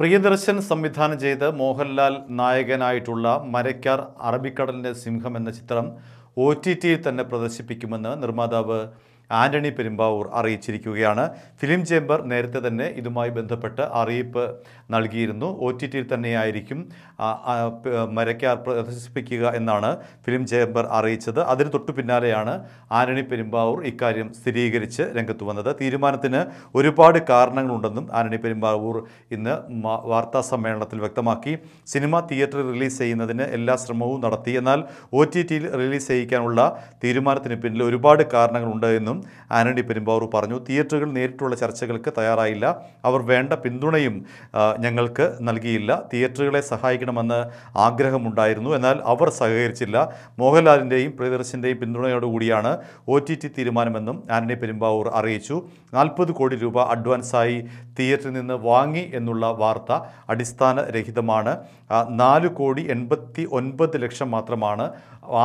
പ്രിയദർശൻ സംവിധാനം ചെയ്ത് മോഹൻലാൽ നായകനായിട്ടുള്ള മരക്കാർ അറബിക്കടലിൻ്റെ സിംഹം എന്ന ചിത്രം ഒ ടി ടിയിൽ തന്നെ പ്രദർശിപ്പിക്കുമെന്ന് നിർമ്മാതാവ് ആന്റണി പെരുമ്പാവൂർ അറിയിച്ചിരിക്കുകയാണ് ഫിലിം ചേംബർ നേരത്തെ തന്നെ ഇതുമായി ബന്ധപ്പെട്ട് അറിയിപ്പ് നൽകിയിരുന്നു ഒ ടി ടിയിൽ തന്നെയായിരിക്കും മരക്കാർ പ്രദർശിപ്പിക്കുക എന്നാണ് ഫിലിം ചേംബർ അറിയിച്ചത് അതിന് തൊട്ടു പിന്നാലെയാണ് ആന്റണി പെരുമ്പാവൂർ ഇക്കാര്യം സ്ഥിരീകരിച്ച് രംഗത്ത് വന്നത് തീരുമാനത്തിന് ഒരുപാട് കാരണങ്ങളുണ്ടെന്നും ആന്റണി പെരുമ്പാവൂർ ഇന്ന് വാർത്താ സമ്മേളനത്തിൽ വ്യക്തമാക്കി സിനിമ തിയേറ്ററിൽ റിലീസ് ചെയ്യുന്നതിന് എല്ലാ ശ്രമവും നടത്തി എന്നാൽ ഒ ടി ടിയിൽ റിലീസ് ചെയ്യിക്കാനുള്ള തീരുമാനത്തിന് പിന്നിൽ ഒരുപാട് കാരണങ്ങളുണ്ട് എന്നും ആന്റണി പെരുമ്പാവൂർ പറഞ്ഞു തിയേറ്ററുകൾ നേരിട്ടുള്ള ചർച്ചകൾക്ക് തയ്യാറായില്ല അവർ വേണ്ട പിന്തുണയും ഞങ്ങൾക്ക് നൽകിയില്ല തിയേറ്ററുകളെ സഹായിക്കണമെന്ന് ആഗ്രഹമുണ്ടായിരുന്നു എന്നാൽ അവർ സഹകരിച്ചില്ല മോഹൻലാലിൻ്റെയും പ്രിയദർശൻ്റെയും പിന്തുണയോടുകൂടിയാണ് ഒ ടി ടി തീരുമാനമെന്നും ആന്റണി പെരുമ്പാവൂർ അറിയിച്ചു നാൽപ്പത് കോടി രൂപ അഡ്വാൻസായി തിയേറ്ററിൽ നിന്ന് വാങ്ങി എന്നുള്ള വാർത്ത അടിസ്ഥാനരഹിതമാണ് നാല് കോടി എൺപത്തി ഒൻപത് ലക്ഷം മാത്രമാണ്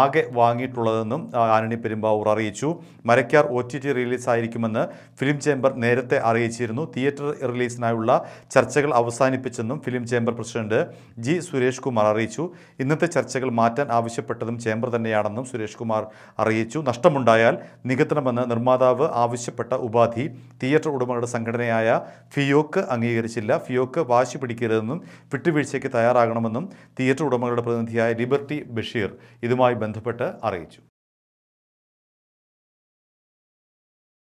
ആകെ വാങ്ങിയിട്ടുള്ളതെന്നും ആനണി പെരുമ്പാവൂർ അറിയിച്ചു മരക്കാർ ഒ ടി ടി റിലീസായിരിക്കുമെന്ന് ഫിലിം ചേംബർ നേരത്തെ അറിയിച്ചിരുന്നു തിയേറ്റർ റിലീസിനായുള്ള ചർച്ചകൾ അവസാനിപ്പിച്ചെന്നും film chamber president G Suresh Kumar അറിയിച്ചു ഇന്നത്തെ ചർച്ചകൾ മാറ്റാൻ ആവശ്യപ്പെട്ടതും ചേംബർ തന്നെയാണെന്നും സുരേഷ് കുമാർ അറിയിച്ചു നഷ്ടമുണ്ടായാൽ നികത്തണമെന്ന് നിർമ്മാതാവ് ആവശ്യപ്പെട്ട ഉപാധി തിയേറ്റർ ഉടമകളുടെ സംഘടനയായ ഫിയോക്ക് അംഗീകരിച്ചില്ല ഫിയോക്ക് വാശി പിടിക്കരുതെന്നും വിട്ടുവീഴ്ചയ്ക്ക് തയ്യാറാകണമെന്നും തിയേറ്റർ ഉടമകളുടെ പ്രതിനിധിയായ ലിബർട്ടി ബഷീർ ഇതുമായി ബന്ധപ്പെട്ട് അറിയിച്ചു